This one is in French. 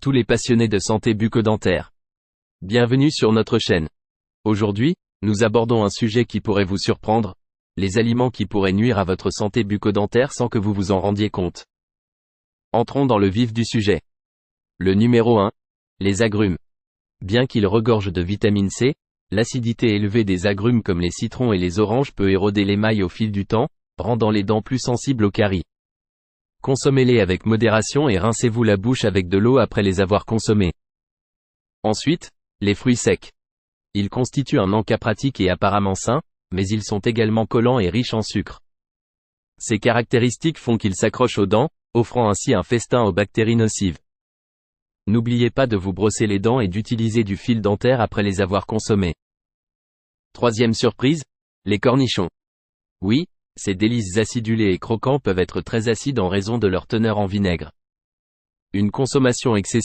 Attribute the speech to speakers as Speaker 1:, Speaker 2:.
Speaker 1: tous les passionnés de santé bucco-dentaire. Bienvenue sur notre chaîne. Aujourd'hui, nous abordons un sujet qui pourrait vous surprendre, les aliments qui pourraient nuire à votre santé bucco-dentaire sans que vous vous en rendiez compte. Entrons dans le vif du sujet. Le numéro 1. Les agrumes. Bien qu'ils regorgent de vitamine C, l'acidité élevée des agrumes comme les citrons et les oranges peut éroder l'émail au fil du temps, rendant les dents plus sensibles aux caries. Consommez-les avec modération et rincez-vous la bouche avec de l'eau après les avoir consommés. Ensuite, les fruits secs. Ils constituent un encas pratique et apparemment sain, mais ils sont également collants et riches en sucre. Ces caractéristiques font qu'ils s'accrochent aux dents, offrant ainsi un festin aux bactéries nocives. N'oubliez pas de vous brosser les dents et d'utiliser du fil dentaire après les avoir consommés. Troisième surprise, les cornichons. Oui, ces délices acidulés et croquants peuvent être très acides en raison de leur teneur en vinaigre. Une consommation excessive